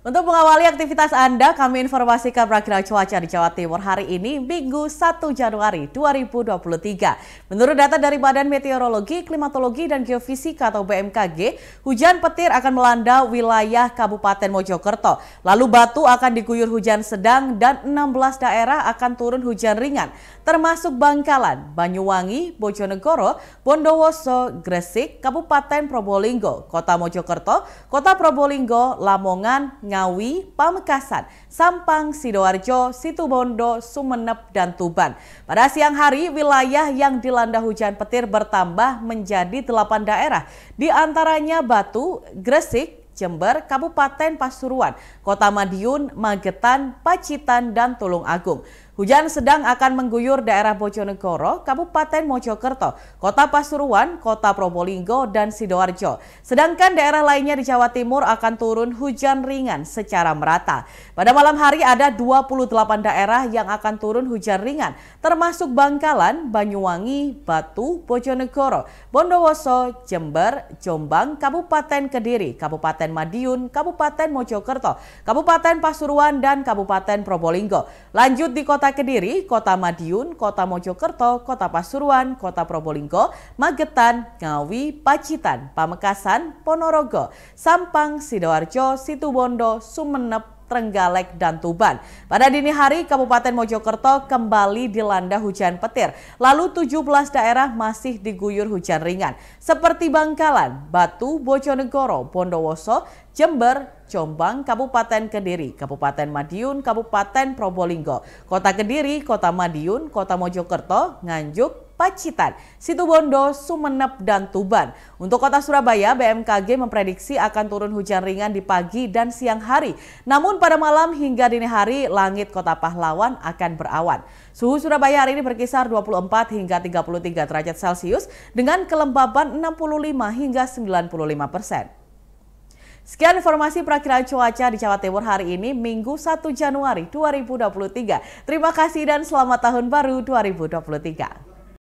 Untuk mengawali aktivitas Anda, kami informasikan perakhiran cuaca di Jawa Timur hari ini, Minggu 1 Januari 2023. Menurut data dari Badan Meteorologi, Klimatologi, dan Geofisika atau BMKG, hujan petir akan melanda wilayah Kabupaten Mojokerto. Lalu Batu akan diguyur hujan sedang dan 16 daerah akan turun hujan ringan, termasuk Bangkalan, Banyuwangi, Bojonegoro, Bondowoso, Gresik, Kabupaten Probolinggo, Kota Mojokerto, Kota Probolinggo, Lamongan, Ngawi, Pamekasan, Sampang, Sidoarjo, Situbondo, Sumeneb, dan Tuban. Pada siang hari, wilayah yang dilanda hujan petir bertambah menjadi delapan daerah, di antaranya Batu, Gresik, Jember, Kabupaten Pasuruan, Kota Madiun, Magetan, Pacitan, dan Tulung Agung. Hujan sedang akan mengguyur daerah Bojonegoro, Kabupaten Mojokerto, Kota Pasuruan, Kota Probolinggo, dan Sidoarjo. Sedangkan daerah lainnya di Jawa Timur akan turun hujan ringan secara merata. Pada malam hari ada 28 daerah yang akan turun hujan ringan, termasuk Bangkalan, Banyuwangi, Batu, Bojonegoro, Bondowoso, Jember, Jombang, Kabupaten Kediri, Kabupaten Madiun, Kabupaten Mojokerto, Kabupaten Pasuruan, dan Kabupaten Probolinggo. Lanjut di Kota Kediri, Kota Madiun, Kota Mojokerto, Kota Pasuruan, Kota Probolinggo, Magetan, Ngawi, Pacitan, Pamekasan, Ponorogo, Sampang, Sidoarjo, Situbondo, Sumenep, Trenggalek, dan Tuban. Pada dini hari, Kabupaten Mojokerto kembali dilanda hujan petir. Lalu 17 daerah masih diguyur hujan ringan, seperti Bangkalan, Batu, Bojonegoro, Bondowoso, Jember, Jombang, Kabupaten Kediri, Kabupaten Madiun, Kabupaten Probolinggo, Kota Kediri, Kota Madiun, Kota Mojokerto, Nganjuk, Pacitan, Situbondo, Sumeneb, dan Tuban. Untuk kota Surabaya, BMKG memprediksi akan turun hujan ringan di pagi dan siang hari. Namun pada malam hingga dini hari, langit kota pahlawan akan berawan. Suhu Surabaya hari ini berkisar 24 hingga 33 derajat Celcius dengan kelembaban 65 hingga 95 persen. Sekian informasi perakiraan cuaca di Jawa Timur hari ini Minggu 1 Januari 2023. Terima kasih dan selamat tahun baru 2023.